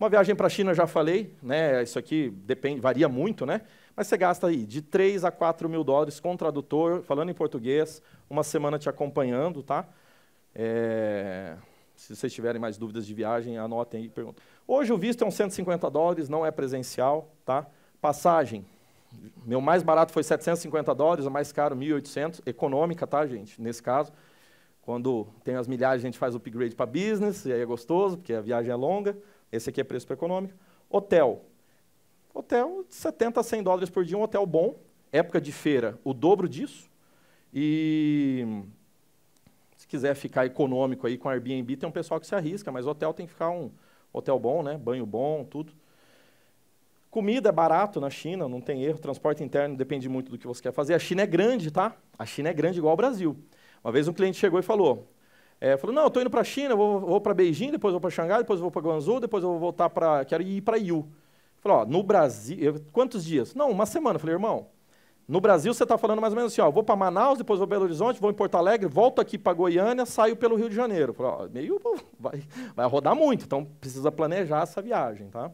Uma viagem para a China, já falei, né? isso aqui depende, varia muito, né? mas você gasta aí de 3 a 4 mil dólares com tradutor, falando em português, uma semana te acompanhando. tá? É... Se vocês tiverem mais dúvidas de viagem, anotem aí e perguntem. Hoje o visto é uns 150 dólares, não é presencial. tá? Passagem, meu mais barato foi 750 dólares, o mais caro 1.800, econômica, tá, gente? Nesse caso, quando tem as milhares, a gente faz o upgrade para business, e aí é gostoso, porque a viagem é longa. Esse aqui é preço para econômico. Hotel. Hotel, 70 a 100 dólares por dia, um hotel bom. Época de feira, o dobro disso. E se quiser ficar econômico aí com Airbnb, tem um pessoal que se arrisca, mas hotel tem que ficar um hotel bom, né? Banho bom, tudo. Comida é barato na China, não tem erro. Transporte interno depende muito do que você quer fazer. A China é grande, tá? A China é grande igual o Brasil. Uma vez um cliente chegou e falou: é, falou, não, estou indo para a China, vou, vou para Beijing, depois vou para Xangai, depois vou para Guangzhou, depois vou voltar para... Quero ir para Yu. Falou, ó, no Brasil... Eu, quantos dias? Não, uma semana. falei, irmão, no Brasil você está falando mais ou menos assim, ó, vou para Manaus, depois vou para Belo Horizonte, vou em Porto Alegre, volto aqui para Goiânia, saio pelo Rio de Janeiro. Falei, ó, meio... Vai, vai rodar muito, então precisa planejar essa viagem, tá?